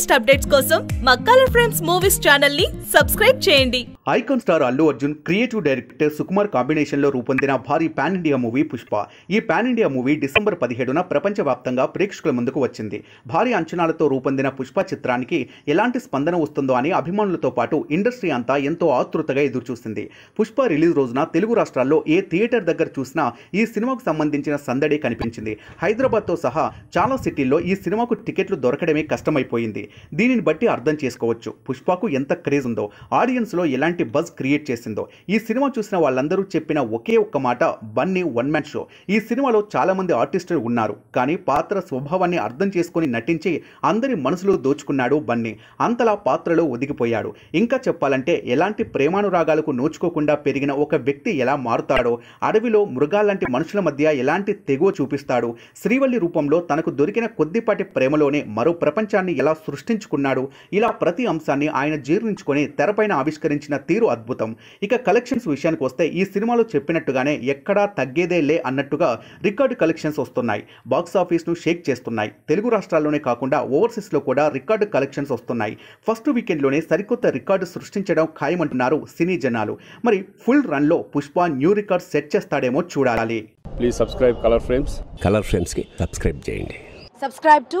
latest updates కోసం మా colour friends movies channel ని సబ్స్క్రైబ్ చేయండి icon star Allu Arjun creative director Sukumar కాంబినేషన్లో రూపొందిన భారీ పాన్ ఇండియా మూవీ పుష్ప ఈ పాన్ ఇండియా మూవీ డిసెంబర్ పదిహేడున ప్రపంచవ్యాప్తంగా ప్రేక్షకుల ముందుకు వచ్చింది భారీ అంచనాలతో రూపొందిన పుష్ప చిత్రానికి ఎలాంటి స్పందన వస్తుందో అని అభిమానులతో పాటు ఇండస్ట్రీ అంతా ఎంతో ఆతృతగా ఎదురుచూసింది పుష్ప రిలీజ్ రోజున తెలుగు రాష్ట్రాల్లో ఏ థియేటర్ దగ్గర చూసినా ఈ సినిమాకు సంబంధించిన సందడి కనిపించింది హైదరాబాద్తో సహా చాలా సిటీల్లో ఈ సినిమాకు టికెట్లు దొరకడమే కష్టమైపోయింది దీనిని బట్టి అర్థం చేసుకోవచ్చు పుష్పకు ఎంత క్రేజ్ ఉందో ఆడియన్స్లో ఎలాంటి బజ్ క్రియేట్ చేసిందో ఈ సినిమా చూసిన వాళ్ళందరూ చెప్పిన ఒకే ఒక్క మాట బన్నీ వన్ మ్యాన్ షో ఈ సినిమాలో చాలామంది ఆర్టిస్టులు ఉన్నారు కానీ పాత్ర స్వభావాన్ని అర్థం చేసుకుని నటించి అందరి మనసులో దోచుకున్నాడు బన్నీ అంతలా పాత్రలో ఒదిగిపోయాడు ఇంకా చెప్పాలంటే ఎలాంటి ప్రేమానురాగాలకు నోచుకోకుండా పెరిగిన ఒక వ్యక్తి ఎలా మారుతాడో అడవిలో మృగాలాంటి మనుషుల మధ్య ఎలాంటి తెగువ చూపిస్తాడు శ్రీవల్లి రూపంలో తనకు దొరికిన కొద్దిపాటి ప్రేమలోనే మరో ప్రపంచాన్ని ఎలా సృష్టి సృష్టించుకున్నాడు ఇలా ప్రతి అంశాన్ని ఆయన జీర్ణించుకొని తెరపైన ఆవిష్కరించిన తీరు అద్భుతం ఇక కలెక్షన్స్ విషయానికి వస్తే ఈ సినిమాలో చెప్పినట్టుగానే ఎక్కడా తగ్గేదే లే అన్నట్టుగా రికార్డు కలెక్షన్స్ వస్తున్నాయి బాక్స్ ఆఫీస్ను షేక్ చేస్తున్నాయి తెలుగు రాష్ట్రాల్లోనే కాకుండా ఓవర్సీస్లో కూడా రికార్డు కలెక్షన్స్ వస్తున్నాయి ఫస్ట్ వీకెండ్లోనే సరికొత్త రికార్డు సృష్టించడం ఖాయమంటున్నారు సినీ జనాలు మరి ఫుల్ రన్లో పుష్ప న్యూ రికార్డ్ సెట్ చేస్తాడేమో చూడాలి please subscribe colour frames colour ఫ్రేమ్స్కి సబ్స్క్రైబ్ చేయండి సబ్స్క్రైబ్ టు